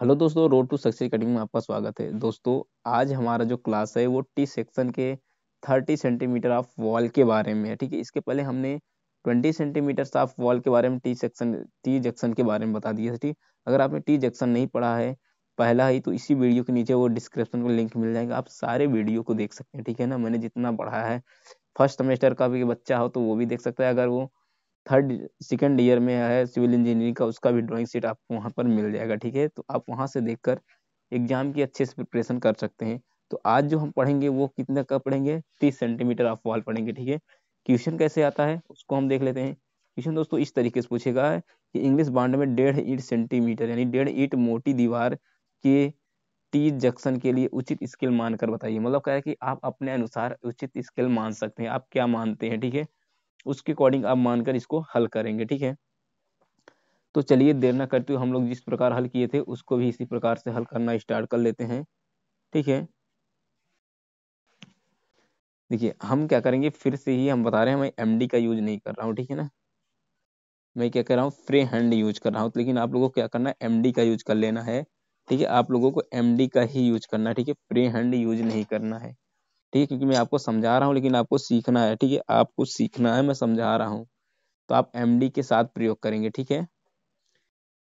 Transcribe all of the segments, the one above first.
hello दोस्तों road to success cutting में आपका स्वागत है दोस्तों आज हमारा जो क्लास है वो टी सेक्शन के 30 सेंटीमीटर ऑफ वॉल के बारे में है ठीक है इसके पहले हमने 20 सेंटीमीटर ऑफ वॉल के बारे में टी सेक्शन टी जंक्शन के बारे में बता दिया ठीक अगर आपने टी जंक्शन नहीं पढ़ा है पहला ही तो इसी वीडियो के नीचे वो डिस्क्रिप्शन में लिंक मिल जाएगा आप सारे वीडियो को देख सकते हैं ठीक है ना मैंने जितना पढ़ाया है फर्स्ट सेमेस्टर का भी बच्चा हो तो वो भी देख सकता है अगर वो थर्ड सेकेंड ईयर में है सिविल इंजीनियरिंग का उसका भी ड्राइंग शीट आपको वहाँ पर मिल जाएगा ठीक है तो आप वहाँ से देखकर एग्जाम की अच्छे से प्रिपरेशन कर सकते हैं तो आज जो हम पढ़ेंगे वो कितने का पढ़ेंगे तीस सेंटीमीटर ऑफ वॉल पढ़ेंगे ठीक है क्वेश्चन कैसे आता है उसको हम देख लेते हैं क्वेश्चन दोस्तों इस तरीके से पूछेगा कि इंग्लिश बांड में डेढ़ ईट सेंटीमीटर यानी डेढ़ ईट मोटी दीवार के तीस जंक्शन के लिए उचित स्केल मानकर बताइए मतलब क्या है कि आप अपने अनुसार उचित स्केल मान सकते हैं आप क्या मानते हैं ठीक है उसके अकॉर्डिंग आप मानकर इसको हल करेंगे ठीक है तो चलिए देर ना करते हुए हम लोग जिस प्रकार हल किए थे उसको भी इसी प्रकार से हल करना स्टार्ट कर लेते हैं ठीक है देखिए हम क्या करेंगे फिर से ही हम बता रहे हैं मैं एमडी का यूज नहीं कर रहा हूँ ठीक है ना मैं क्या कर रहा हूँ फ्री हैंड यूज कर रहा हूँ लेकिन आप लोगों को क्या करना है एमडी का यूज कर लेना है ठीक है आप लोगों को एमडी का ही यूज करना है ठीक है फ्री हैंड यूज नहीं करना है ठीक है क्योंकि मैं आपको समझा रहा हूँ लेकिन आपको सीखना है ठीक है आपको सीखना है मैं समझा रहा हूँ तो आप एम के साथ प्रयोग करेंगे ठीक है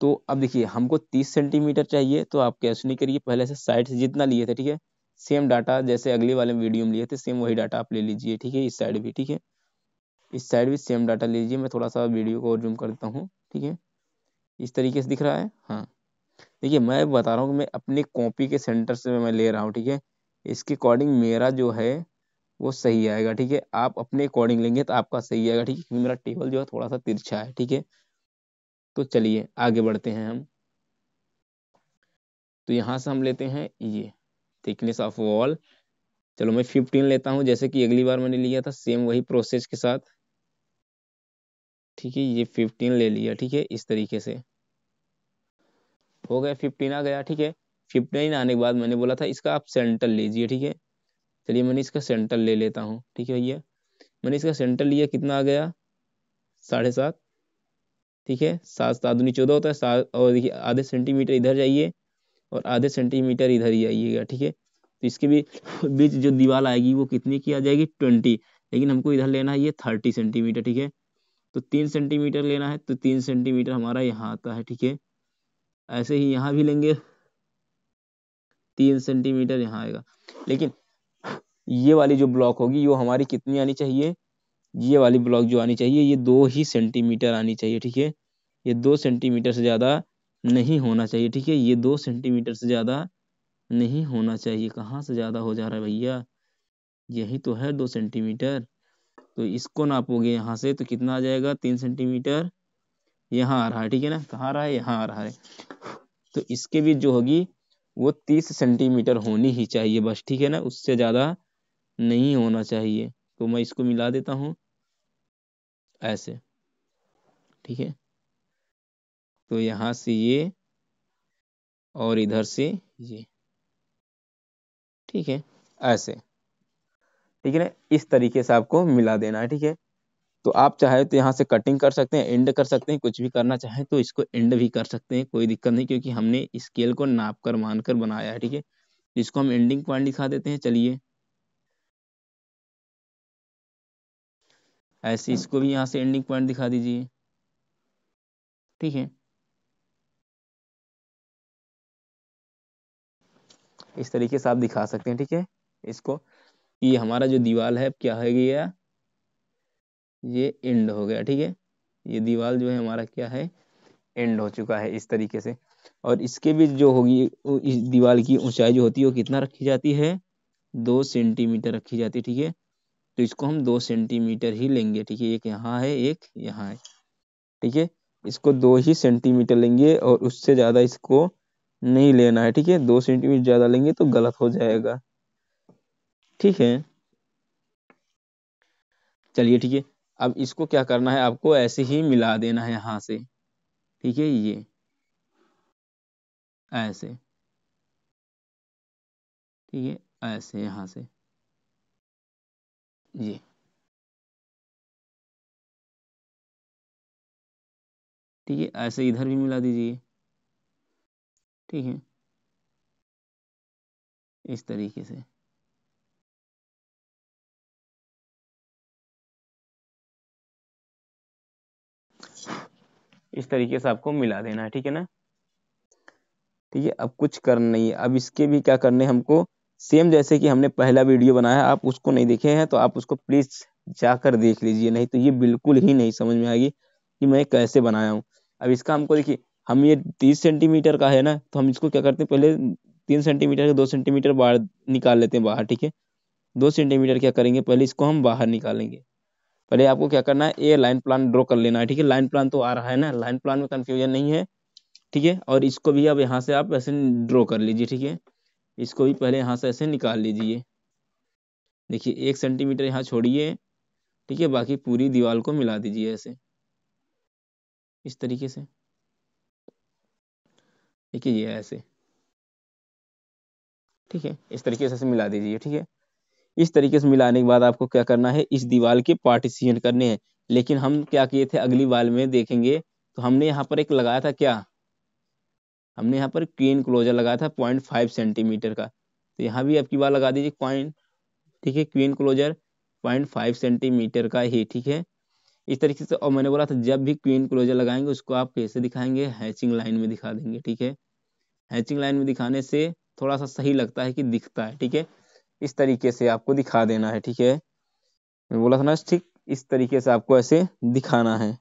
तो अब देखिए हमको 30 सेंटीमीटर चाहिए तो आप कैसे नहीं करिए पहले से साइड से जितना लिए थे ठीक है सेम डाटा जैसे अगले वाले वीडियो में लिए थे सेम वही डाटा आप ले लीजिए ठीक है इस साइड भी ठीक है इस साइड भी सेम डाटा लीजिए मैं थोड़ा सा वीडियो को और जूम कर देता हूँ ठीक है इस तरीके से दिख रहा है हाँ देखिए मैं बता रहा हूँ कि मैं अपनी कॉपी के सेंटर से मैं ले रहा हूँ ठीक है इसके अकॉर्डिंग मेरा जो है वो सही आएगा ठीक है आप अपने अकॉर्डिंग लेंगे तो आपका सही आएगा ठीक है मेरा टेबल जो है थोड़ा सा तिरछा है ठीक है तो चलिए आगे बढ़ते हैं हम तो यहाँ से हम लेते हैं ये थिकनेस ऑफ वॉल चलो मैं फिफ्टीन लेता हूँ जैसे कि अगली बार मैंने लिया था सेम वही प्रोसेस के साथ ठीक है ये फिफ्टीन ले लिया ठीक है इस तरीके से हो गया फिफ्टीन आ गया ठीक है फिफ्टी नाइन आने के बाद मैंने बोला था इसका आप सेंटर लीजिए ठीक है चलिए मैंने इसका सेंटर ले लेता हूँ ठीक है भैया मैंने इसका सेंटर लिया कितना आ गया साढ़े सात ठीक है सात सात दूनी चौदह होता है सात और देखिए आधे सेंटीमीटर इधर जाइए और आधे सेंटीमीटर इधर ही आइएगा ठीक है तो इसके भी बीच जो दीवार आएगी वो कितनी की आ जाएगी ट्वेंटी लेकिन हमको इधर लेना है ये थर्टी सेंटीमीटर ठीक है तो तीन सेंटीमीटर लेना है तो तीन सेंटीमीटर हमारा यहाँ आता है ठीक है ऐसे ही यहाँ भी लेंगे तीन सेंटीमीटर यहाँ आएगा लेकिन ये वाली जो ब्लॉक होगी वो हमारी कितनी आनी चाहिए ये वाली ब्लॉक जो आनी चाहिए ये दो ही सेंटीमीटर आनी चाहिए ठीक है ये दो सेंटीमीटर से ज़्यादा नहीं होना चाहिए ठीक है ये दो सेंटीमीटर से ज़्यादा नहीं होना चाहिए कहाँ से ज़्यादा हो जा रहा है भैया यही तो है दो सेंटीमीटर तो इसको नापोगे यहाँ से तो कितना आ जाएगा तीन सेंटीमीटर यहाँ आ रहा है ठीक है ना कहाँ आ रहा है यहाँ आ रहा है तो इसके बीच जो होगी वो तीस सेंटीमीटर होनी ही चाहिए बस ठीक है ना उससे ज़्यादा नहीं होना चाहिए तो मैं इसको मिला देता हूँ ऐसे ठीक है तो यहाँ से ये और इधर से ये ठीक है ऐसे ठीक है ना इस तरीके से आपको मिला देना है ठीक है तो आप चाहे तो यहाँ से कटिंग कर सकते हैं एंड कर सकते हैं कुछ भी करना चाहें तो इसको एंड भी कर सकते हैं कोई दिक्कत नहीं क्योंकि हमने स्केल को नाप कर मान कर बनाया है ठीक है इसको हम एंडिंग पॉइंट दिखा देते हैं चलिए ऐसे इसको भी यहाँ से एंडिंग पॉइंट दिखा दीजिए ठीक है इस तरीके से आप दिखा सकते हैं ठीक है इसको ये हमारा जो दीवार है क्या है गया ये एंड हो गया ठीक है ये दीवार जो है हमारा क्या है एंड हो चुका है इस तरीके से और इसके भी जो होगी इस दीवार की ऊंचाई जो होती है वो कितना रखी जाती है दो सेंटीमीटर रखी जाती है ठीक है तो इसको हम दो सेंटीमीटर ही लेंगे ठीक है एक यहाँ है एक यहाँ है ठीक है इसको दो ही सेंटीमीटर लेंगे और उससे ज़्यादा इसको नहीं लेना है ठीक है दो सेंटीमीटर ज़्यादा लेंगे तो गलत हो जाएगा ठीक है चलिए ठीक है अब इसको क्या करना है आपको ऐसे ही मिला देना है यहां से ठीक है ये ऐसे ठीक है ऐसे यहां से ये ठीक है ऐसे इधर भी मिला दीजिए ठीक है इस तरीके से इस तरीके से आपको मिला देना है ठीक है ना ठीक है अब कुछ करना नहीं है अब इसके भी क्या करने हमको सेम जैसे कि हमने पहला वीडियो बनाया आप उसको नहीं देखे हैं तो आप उसको प्लीज जाकर देख लीजिए नहीं तो ये बिल्कुल ही नहीं समझ में आएगी कि मैं कैसे बनाया हूँ अब इसका हमको देखिए हम ये तीस सेंटीमीटर का है ना तो हम इसको क्या करते हैं पहले तीन सेंटीमीटर दो सेंटीमीटर बाहर निकाल लेते हैं बाहर ठीक है दो सेंटीमीटर क्या करेंगे पहले इसको हम बाहर निकालेंगे पहले आपको क्या करना है ए लाइन प्लान ड्रॉ कर लेना है ठीक है लाइन प्लान तो आ रहा है ना लाइन प्लान में कन्फ्यूजन नहीं है ठीक है और इसको भी अब यहाँ से आप ऐसे ड्रॉ कर लीजिए ठीक है इसको भी पहले यहाँ से ऐसे निकाल लीजिए देखिए एक सेंटीमीटर यहाँ छोड़िए ठीक है बाकी पूरी दीवार को मिला दीजिए ऐसे इस तरीके से देखिए ये ऐसे ठीक है इस तरीके से ऐसे मिला दीजिए ठीक है इस तरीके से मिलाने के बाद आपको क्या करना है इस दीवार के पार्टीशियन करने हैं लेकिन हम क्या किए थे अगली वाल में देखेंगे तो हमने यहाँ पर एक लगाया था क्या हमने यहाँ पर क्वीन क्लोजर लगाया था पॉइंट फाइव सेंटीमीटर का तो यहाँ भी आपकी बार लगा दीजिए पॉइंट ठीक है queen closure point five centimetre का ही ठीक है इस तरीके से और मैंने बोला था जब भी क्वीन क्लोजर लगाएंगे उसको आप कैसे दिखाएंगे हैचिंग लाइन में दिखा देंगे ठीक है हैचिंग लाइन में दिखाने से थोड़ा सा सही लगता है कि दिखता है ठीक है इस तरीके से आपको दिखा देना है ठीक है बोला था ना ठीक इस तरीके से आपको ऐसे दिखाना है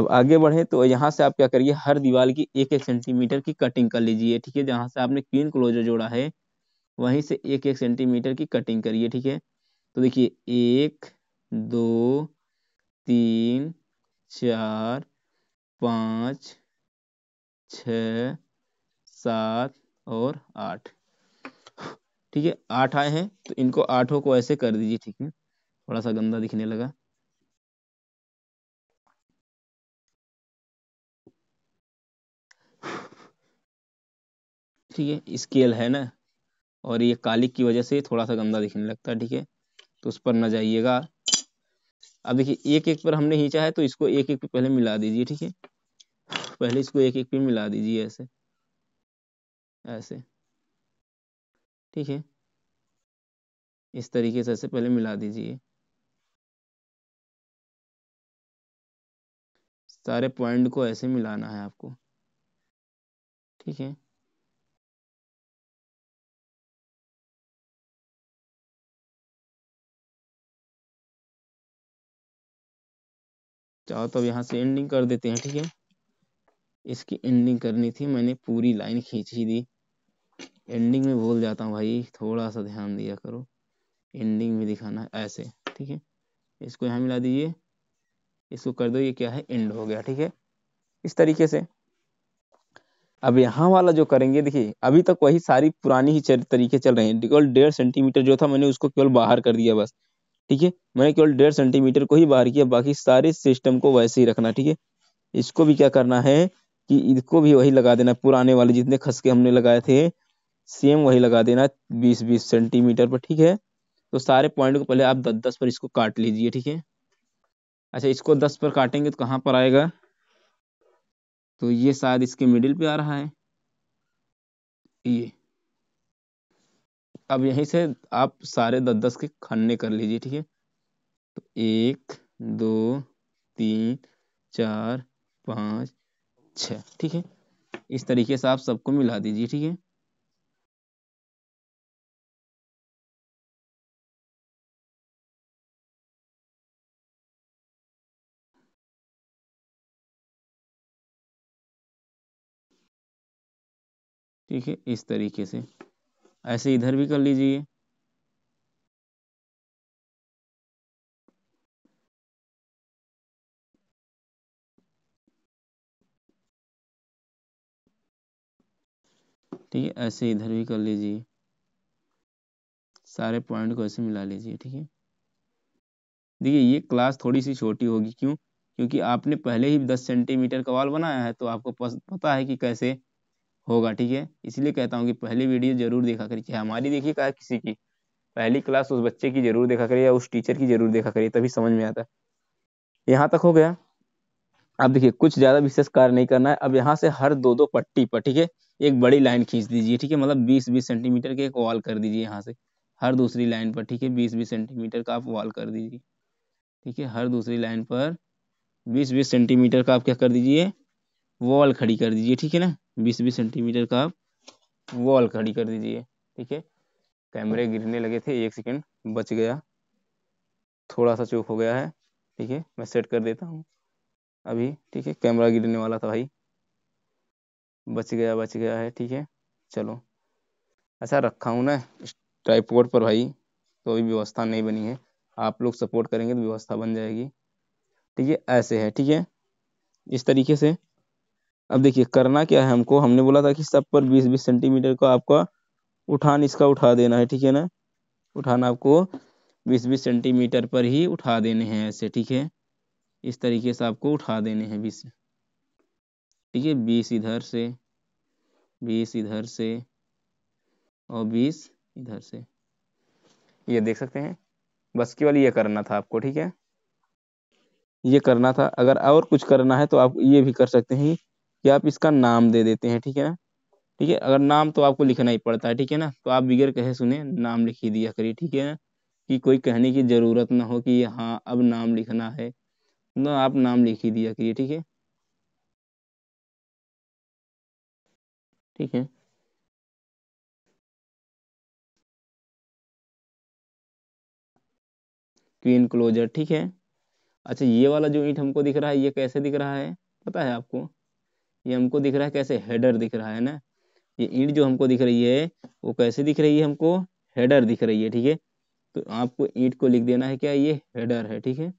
अब आगे बढ़े तो यहाँ से आप क्या करिए हर दीवार की एक एक सेंटीमीटर की कटिंग कर लीजिए ठीक है जहाँ से आपने क्वीन क्लोजर जोड़ा है वहीं से एक एक सेंटीमीटर की कटिंग करिए ठीक है तो देखिए एक दो तीन चार पाँच छ सात और आठ ठीक है आठ आए हैं तो इनको आठों को ऐसे कर दीजिए ठीक है थोड़ा सा गंदा दिखने लगा ठीक है स्केल है ना और ये कालिक की वजह से थोड़ा सा गंदा दिखने लगता है ठीक है तो उस पर ना जाइएगा अब देखिए एक एक पर हमने खींचा है तो इसको एक एक पे पहले मिला दीजिए ठीक है पहले इसको एक एक पे मिला दीजिए ऐसे ऐसे ठीक है इस तरीके से पहले मिला दीजिए सारे पॉइंट को ऐसे मिलाना है आपको ठीक है चाहो तो यहाँ से एंडिंग कर देते हैं ठीक है इसकी एंडिंग करनी थी मैंने पूरी लाइन खींची दी एंडिंग में बोल जाता हूँ भाई थोड़ा सा ध्यान दिया करो एंडिंग में दिखाना ऐसे ठीक है इसको यहाँ मिला दीजिए इसको कर दो ये क्या है एंड हो गया ठीक है इस तरीके से अब यहाँ वाला जो करेंगे देखिए अभी तक वही सारी पुरानी ही तरीके चल रहे हैं केवल डेढ़ सेंटीमीटर जो था मैंने उसको केवल बाहर कर दिया बस ठीक है मैंने केवल डेढ़ सेंटीमीटर को ही बाहर किया बाकी सारे सिस्टम को वैसे ही रखना ठीक है इसको भी क्या करना है कि इसको भी वही लगा देना पुराने वाले जितने खसके हमने लगाए थे सेम वही लगा देना बीस बीस सेंटीमीटर पर ठीक है तो सारे पॉइंट को पहले आप दस दस पर इसको काट लीजिए ठीक है अच्छा इसको दस पर काटेंगे तो कहाँ पर आएगा तो ये शायद इसके मिडिल पे आ रहा है ये अब यहीं से आप सारे दस दस के खन्ने कर लीजिए ठीक है तो एक दो तीन चार पाँच छ ठीक है इस तरीके से आप सबको मिला दीजिए ठीक है ठीक है इस तरीके से ऐसे इधर भी कर लीजिए ठीक है ऐसे इधर भी कर लीजिए सारे पॉइंट को ऐसे मिला लीजिए ठीक है देखिए ये क्लास थोड़ी सी छोटी होगी क्यों क्योंकि आपने पहले ही 10 सेंटीमीटर का वाल बनाया है तो आपको पता है कि कैसे होगा ठीक है इसलिए कहता हूँ कि पहली वीडियो जरूर देखा करिए हमारी देखिए कहा किसी की पहली क्लास उस बच्चे की जरूर देखा करिए या उस टीचर की जरूर देखा करिए तभी समझ में आता है यहाँ तक हो गया अब देखिए कुछ ज्यादा विशेष कार्य नहीं करना है अब यहाँ से हर दो दो पट्टी पर ठीक है एक बड़ी लाइन खींच दीजिए ठीक है मतलब बीस बीस सेंटीमीटर के एक वॉल कर दीजिए यहाँ से हर दूसरी लाइन पर ठीक है बीस बीस सेंटीमीटर का आप वॉल कर दीजिए ठीक है हर दूसरी लाइन पर बीस बीस सेंटीमीटर का आप क्या कर दीजिए वॉल खड़ी कर दीजिए ठीक है ना बीस बीस सेंटीमीटर का आप वॉल खड़ी कर दीजिए ठीक है कैमरे गिरने लगे थे एक सेकेंड बच गया थोड़ा सा चूक हो गया है ठीक है मैं सेट कर देता हूँ अभी ठीक है कैमरा गिरने वाला था भाई बच गया बच गया है ठीक है चलो अच्छा रखा हूँ ना बोर्ड पर भाई तो अभी व्यवस्था नहीं बनी है आप लोग सपोर्ट करेंगे तो व्यवस्था बन जाएगी ठीक है ऐसे है ठीक है इस तरीके से अब देखिए करना क्या है हमको हमने बोला था कि सब पर बीस बीस सेंटीमीटर का आपका उठान इसका उठा देना है ठीक है ना उठाना आपको बीस बीस सेंटीमीटर पर ही उठा देने हैं ऐसे ठीक है इस तरीके से आपको उठा देने हैं बीस ठीक है बीस इधर से बीस इधर से और बीस इधर से ये देख सकते हैं बस केवल ये करना था आपको ठीक है ये करना था अगर और कुछ करना है तो आप ये भी कर सकते हैं कि आप इसका नाम दे देते हैं ठीक है ना ठीक है अगर नाम तो आपको लिखना ही पड़ता है ठीक है ना तो आप बिगैर कहे सुने नाम लिख ही दिया करिए ठीक है ना कि कोई कहने की ज़रूरत ना हो कि हाँ अब नाम लिखना है ना आप नाम लिख ही दिया करिए ठीक है ठीक है क्वीन क्लोजर ठीक है अच्छा ये वाला जो ईंट हमको दिख रहा है ये कैसे दिख रहा है पता है आपको ये हमको दिख रहा है कैसे हेडर दिख रहा है ना ये ईंट जो हमको दिख रही है वो कैसे दिख रही है हमको हेडर दिख रही है ठीक है तो आपको ईट को लिख देना है क्या ये हेडर है ठीक है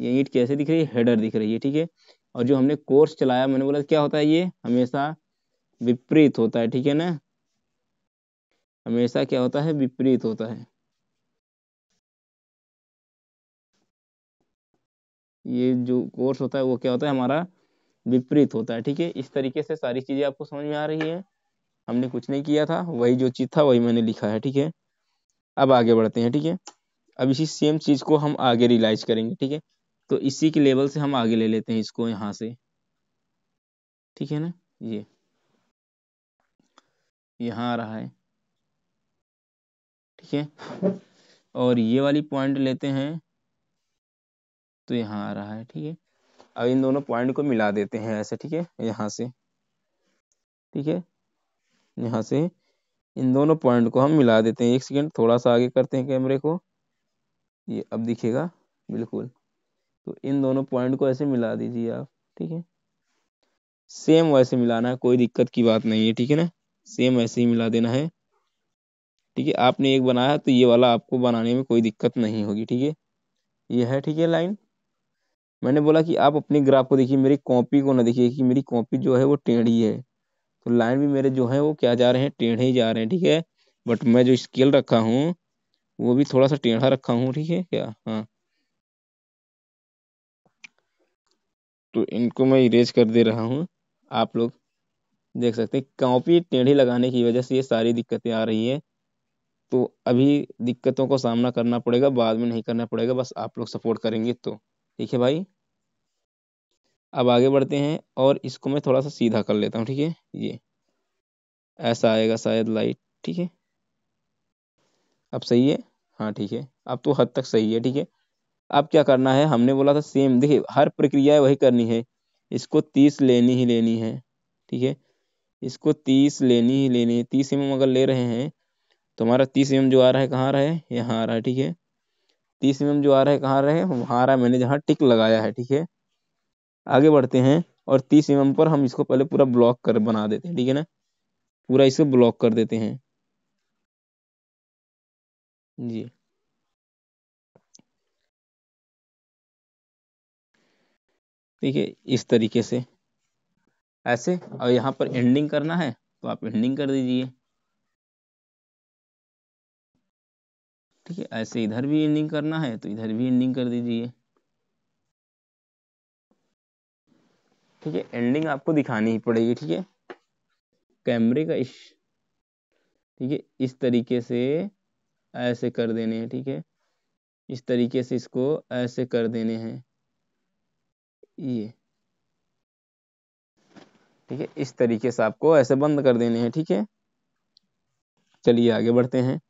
ये ईट कैसे दिख रही है हेडर दिख रही है ठीक है और जो हमने कोर्स चलाया मैंने बोला क्या होता है ये हमेशा विपरीत होता है ठीक है ना हमेशा क्या होता है विपरीत होता है ये जो कोर्स होता है वो क्या होता है हमारा विपरीत होता है ठीक है इस तरीके से सारी चीजें आपको समझ में आ रही है हमने कुछ नहीं किया था वही जो चीज था वही मैंने लिखा है ठीक है अब आगे बढ़ते हैं ठीक है अब इसी सेम चीज को हम आगे रिलाइज करेंगे ठीक है तो इसी के लेवल से हम आगे ले लेते हैं इसको यहाँ से ठीक है ना ये यहाँ आ रहा है ठीक है और ये वाली पॉइंट लेते हैं तो यहाँ आ रहा है ठीक है अब इन दोनों पॉइंट को मिला देते हैं ऐसे ठीक है यहाँ से ठीक है यहाँ से इन दोनों पॉइंट को हम मिला देते हैं एक सेकेंड थोड़ा सा आगे करते हैं कैमरे को ये अब दिखेगा बिल्कुल तो इन दोनों पॉइंट को ऐसे मिला दीजिए आप ठीक है सेम वैसे मिलाना है कोई दिक्कत की बात नहीं है ठीक है ना सेम वैसे ही मिला देना है ठीक है आपने एक बनाया तो ये वाला आपको बनाने में कोई दिक्कत नहीं होगी ठीक है ये है ठीक है लाइन मैंने बोला कि आप अपनी ग्राफ को देखिए मेरी कॉपी को ना देखिए कि मेरी कॉपी जो है वो टेढ़ी है तो लाइन भी मेरे जो है वो क्या जा रहे हैं टेढ़े ही जा रहे हैं ठीक है बट मैं जो स्केल रखा हूँ वो भी थोड़ा सा टेढ़ा रखा हूँ ठीक है क्या हाँ तो इनको मैं इरेज कर दे रहा हूँ आप लोग देख सकते हैं कॉपी टेढ़ी लगाने की वजह से ये सारी दिक्कतें आ रही है तो अभी दिक्कतों को सामना करना पड़ेगा बाद में नहीं करना पड़ेगा बस आप लोग सपोर्ट करेंगे तो ठीक है भाई अब आगे बढ़ते हैं और इसको मैं थोड़ा सा सीधा कर लेता हूँ ठीक है ये ऐसा आएगा शायद लाइट ठीक है अब सही है हाँ ठीक है अब तो हद तक सही है ठीक है अब क्या करना है हमने बोला था सेम देखिए हर प्रक्रिया वही करनी है इसको तीस लेनी ही लेनी है ठीक है इसको तीस लेनी ही लेनी है तीस एम अगर ले रहे हैं तो हमारा तीस एम जो आ रहा है कहाँ रहा है यहाँ आ रहा है ठीक है तीस एम जो आ रहा है कहाँ रहे वहाँ आ रहा है मैंने जहाँ टिक लगाया है ठीक है आगे बढ़ते हैं और तीस एम पर हम इसको पहले पूरा ब्लॉक कर बना देते हैं ठीक है ना पूरा इसको ब्लॉक कर देते हैं जी ठीक है इस तरीके से ऐसे और यहाँ पर एंडिंग करना है तो आप एंडिंग कर दीजिए ठीक है ऐसे इधर भी एंडिंग करना है तो इधर भी एंडिंग कर दीजिए ठीक है एंडिंग आपको दिखानी ही पड़ेगी ठीक है कैमरे का इस ठीक है इस तरीके से ऐसे कर देने हैं ठीक है इस तरीके से इसको ऐसे कर देने हैं ये ठीक है इस तरीके से आपको ऐसे बंद कर देने हैं ठीक है चलिए आगे बढ़ते हैं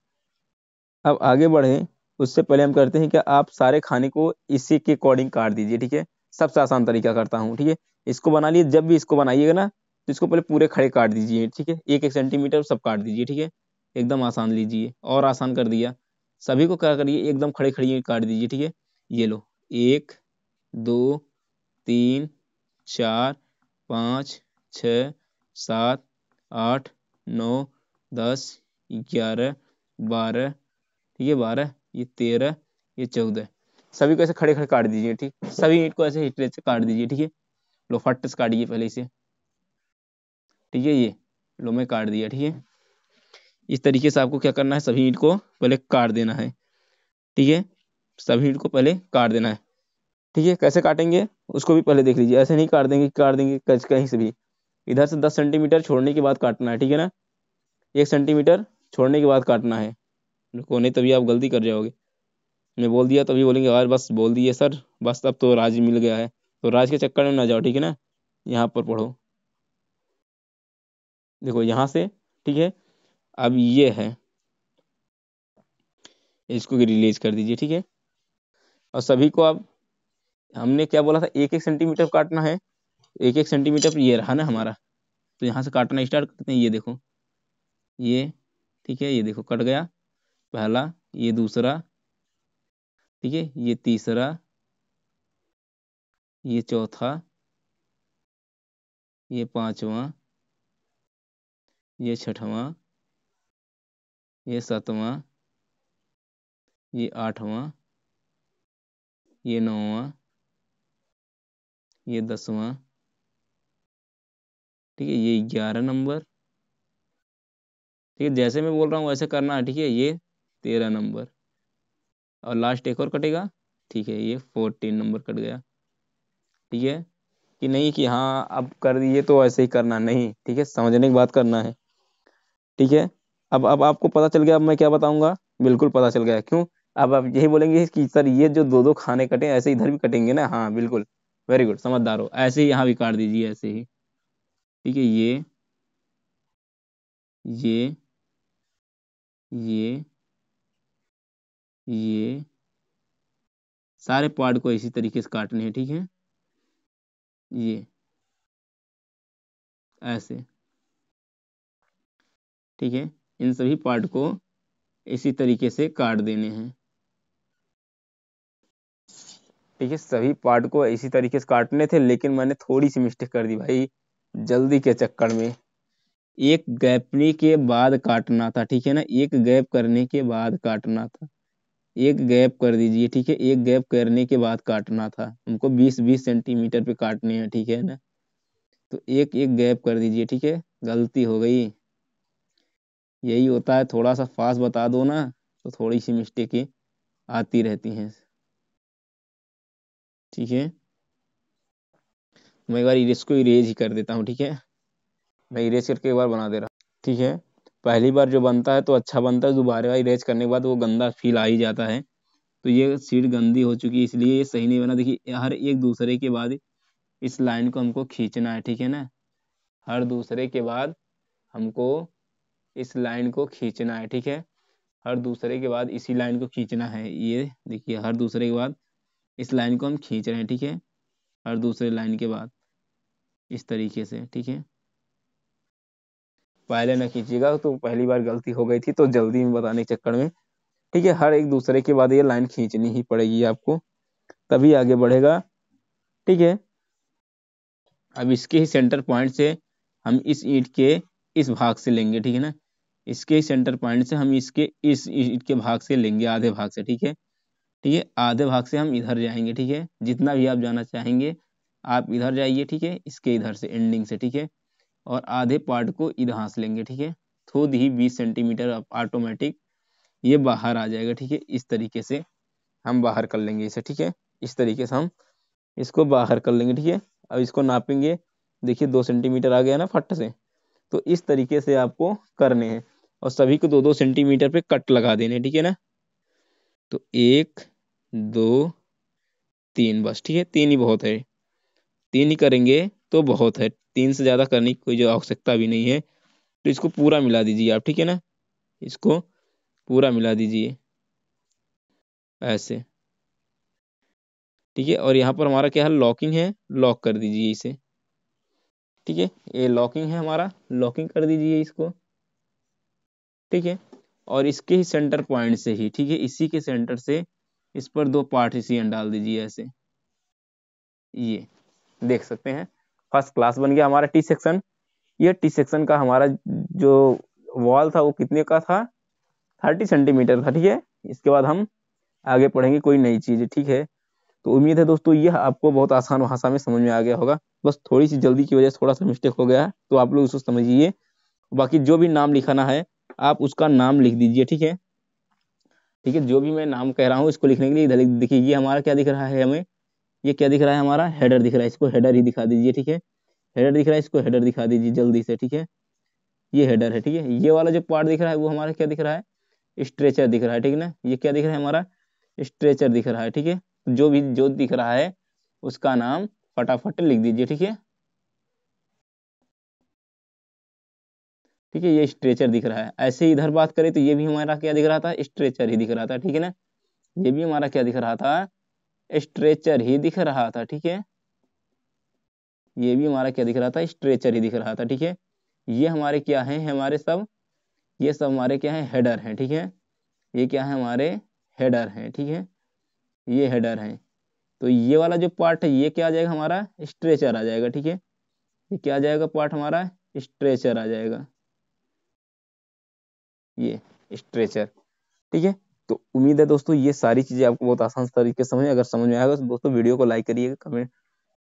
अब आगे बढ़े उससे पहले हम करते हैं कि आप सारे खाने को इसी के अकॉर्डिंग काट दीजिए ठीक है सबसे आसान तरीका करता हूँ ठीक है इसको बना लिए जब भी इसको बनाइएगा ना तो इसको पहले पूरे खड़े काट दीजिए ठीक है एक एक सेंटीमीटर सब काट दीजिए ठीक है एकदम आसान लीजिए और आसान कर दिया सभी को क्या करिए एकदम खड़े खड़े काट दीजिए ठीक है ये लो एक दो तीन चार पाँच छ सात आठ नौ दस ग्यारह बारह ठीक है बारह ये तेरह ये चौदह सभी को ऐसे खड़े खड़े काट दीजिए ठीक सभी ईट को ऐसे हिटले से काट दीजिए ठीक है लो फट काट दिए पहले इसे ठीक है ये लो मैं काट दिया ठीक है इस तरीके से आपको क्या करना है सभी ईट को पहले काट देना है ठीक है सभी ईट को पहले काट देना है ठीक है कैसे काटेंगे उसको भी पहले देख लीजिए ऐसे नहीं काट देंगे काट देंगे कहीं से भी इधर से दस सेंटीमीटर छोड़ने के बाद काटना है ठीक है ना एक सेंटीमीटर छोड़ने के बाद काटना है रुको नहीं तभी आप गलती कर जाओगे मैं बोल दिया तभी बोलेंगे यार बस बोल दिए सर बस अब तो राज मिल गया है तो राज के चक्कर में ना जाओ ठीक है ना यहाँ पर पढ़ो देखो यहाँ से ठीक है अब ये है इसको रिलीज कर दीजिए ठीक है और सभी को अब हमने क्या बोला था एक एक सेंटीमीटर काटना है एक एक सेंटीमीटर ये रहा ना हमारा तो यहाँ से काटना स्टार्ट करते हैं ये देखो ये ठीक है ये देखो कट गया पहला ये दूसरा ठीक है ये तीसरा ये चौथा ये पांचवा ये छठवा ये सातवा ये आठवा ये नौवा ये दसवा ठीक है ये ग्यारह नंबर ठीक है जैसे मैं बोल रहा हूँ वैसे करना है ठीक है ये तेरह नंबर और लास्ट एक और कटेगा ठीक है ये फोर्टीन नंबर कट गया ठीक है कि नहीं कि हाँ अब कर दिए तो ऐसे ही करना नहीं ठीक है समझने की बात करना है ठीक है अब अब आपको पता चल गया अब मैं क्या बताऊंगा बिल्कुल पता चल गया क्यों अब आप यही बोलेंगे कि सर ये जो दो दो खाने कटे ऐसे इधर भी कटेंगे ना हाँ बिल्कुल वेरी गुड समझदार हो ऐसे ही यहाँ भी काट दीजिए ऐसे ही ठीक है ये ये ये ये सारे पार्ट को इसी तरीके से काटने हैं ठीक है ये ऐसे ठीक है इन सभी पार्ट को इसी तरीके से काट देने हैं ठीक है सभी पार्ट को इसी तरीके से काटने थे लेकिन मैंने थोड़ी सी मिस्टेक कर दी भाई जल्दी के चक्कर में एक गैपने के बाद काटना था ठीक है ना एक गैप करने के बाद काटना था एक गैप कर दीजिए ठीक है एक गैप करने के बाद काटना था हमको 20-20 सेंटीमीटर पे काटने हैं ठीक है ना तो एक एक गैप कर दीजिए ठीक है गलती हो गई यही होता है थोड़ा सा फास्ट बता दो ना तो थोड़ी सी मिस्टेकें आती रहती हैं ठीक है मैं एक बार इसको इरेज ही कर देता हूँ ठीक है मैं इरेज करके एक बार बना दे रहा ठीक है पहली बार जो बनता है तो अच्छा बनता है बार इरेज करने के बाद वो गंदा फील आ ही जाता है तो ये सीट गंदी हो चुकी है इसलिए ये सही नहीं बना देखिए हर एक दूसरे के बाद इस लाइन को हमको खींचना है ठीक है ना हर दूसरे के बाद हमको इस लाइन को खींचना है ठीक है हर दूसरे के बाद इसी लाइन को खींचना है ये देखिए हर दूसरे के बाद इस लाइन को हम खींच रहे हैं ठीक है हर दूसरे लाइन के बाद इस तरीके से ठीक है पहले ना कीजिएगा तो पहली बार गलती हो गई थी तो जल्दी में बताने के चक्कर में ठीक है हर एक दूसरे के बाद ये लाइन खींचनी ही पड़ेगी आपको तभी आगे बढ़ेगा ठीक है अब इसके ही सेंटर पॉइंट से हम इस ईट के इस भाग से लेंगे ठीक है ना इसके सेंटर पॉइंट से हम इसके इस ईट के भाग से लेंगे आधे भाग से ठीक है ठीक है आधे भाग से हम इधर जाएंगे ठीक है जितना भी आप जाना चाहेंगे आप इधर जाइए ठीक है इसके इधर से एंडिंग से ठीक है और आधे पार्ट को इधहास लेंगे ठीक है खुद ही 20 सेंटीमीटर ऑटोमेटिक ये बाहर आ जाएगा ठीक है इस तरीके से हम बाहर कर लेंगे इसे ठीक है इस तरीके से हम इसको बाहर कर लेंगे ठीक है अब इसको नापेंगे देखिए दो सेंटीमीटर आ गया ना फट से तो इस तरीके से आपको करने हैं और सभी को दो दो सेंटीमीटर पे कट लगा देने ठीक है ना तो एक दो तीन बस ठीक है तीन ही बहुत है तीन ही करेंगे तो बहुत है तीन से ज़्यादा करने की कोई जो आवश्यकता भी नहीं है तो इसको पूरा मिला दीजिए आप ठीक है ना इसको पूरा मिला दीजिए ऐसे ठीक है और यहाँ पर हमारा क्या है लॉकिंग है लॉक कर दीजिए इसे ठीक है ये लॉकिंग है हमारा लॉकिंग कर दीजिए इसको ठीक है और इसके ही सेंटर पॉइंट से ही ठीक है इसी के सेंटर से इस पर दो पार्टीशियन डाल दीजिए ऐसे ये देख सकते हैं फर्स्ट क्लास बन गया हमारा टी सेक्शन ये टी सेक्शन का हमारा जो वॉल था वो कितने का था थर्टी सेंटीमीटर था ठीक है इसके बाद हम आगे पढ़ेंगे कोई नई चीज़ ठीक है तो उम्मीद है दोस्तों यह आपको बहुत आसान भाषा में समझ में आ गया होगा बस थोड़ी सी जल्दी की वजह से थोड़ा सा मिस्टेक हो गया तो आप लोग उसको समझिए बाकी जो भी नाम लिखाना है आप उसका नाम लिख दीजिए ठीक है ठीक है जो भी मैं नाम कह रहा हूँ इसको लिखने के लिए इधर देखिए ये हमारा क्या दिख रहा है हमें ये क्या दिख रहा है हमारा हेडर दिख रहा है इसको हेडर ही दिखा दीजिए ठीक है हेडर दिख रहा है इसको हेडर दिखा दीजिए जल्दी से ठीक है ये हेडर है ठीक है ये वाला जो पार्ट दिख रहा है वो हमारा क्या दिख रहा है स्ट्रेचर दिख रहा है ठीक है ना ये क्या दिख रहा है हमारा स्ट्रेचर दिख रहा है ठीक है जो भी जो दिख रहा है उसका नाम फटाफट लिख दीजिए ठीक है ठीक है ये स्ट्रेचर दिख रहा है ऐसे इधर बात करें तो ये भी हमारा क्या दिख रहा था स्ट्रेचर ही दिख रहा था ठीक है ना ये भी हमारा क्या दिख रहा था स्ट्रेचर ही दिख रहा था ठीक है ये भी हमारा क्या दिख रहा था स्ट्रेचर ही दिख रहा था ठीक है ये हमारे क्या है हमारे सब ये सब हमारे क्या है हेडर हैं ठीक है ये क्या है हमारे हेडर हैं ठीक है ये हेडर हैं तो ये वाला जो पार्ट है ये क्या आ जाएगा हमारा स्ट्रेचर आ जाएगा ठीक है ये क्या आ जाएगा पार्ट हमारा स्ट्रेचर आ जाएगा ये स्ट्रेचर ठीक है तो उम्मीद है दोस्तों ये सारी चीज़ें आपको बहुत आसान तरीके से समझ अगर समझ में आएगा तो दोस्तों वीडियो को लाइक करिएगा कमेंट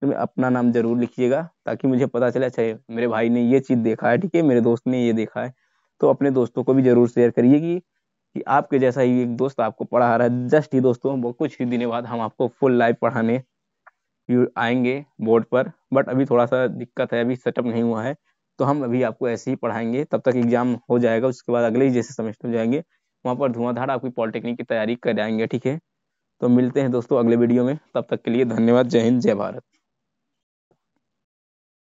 में अपना नाम जरूर लिखिएगा ताकि मुझे पता चले अच्छा मेरे भाई ने ये चीज़ देखा है ठीक है मेरे दोस्त ने ये देखा है तो अपने दोस्तों को भी जरूर शेयर करिए कि, कि आपके जैसा ही एक दोस्त आपको पढ़ा रहा है जस्ट ही दोस्तों कुछ ही दिनों बाद हम आपको फुल लाइव पढ़ाने आएंगे बोर्ड पर बट अभी थोड़ा सा दिक्कत है अभी सेटअप नहीं हुआ है तो हम अभी आपको ऐसे ही पढ़ाएंगे तब तक एग्जाम हो जाएगा उसके बाद अगले ही जैसे सेमेस्टर जाएंगे वहाँ पर धुआंधार आपकी पॉलिटेक्निक की तैयारी कराएंगे ठीक है तो मिलते हैं दोस्तों अगले वीडियो में तब तक के लिए धन्यवाद जय हिंद जय भारत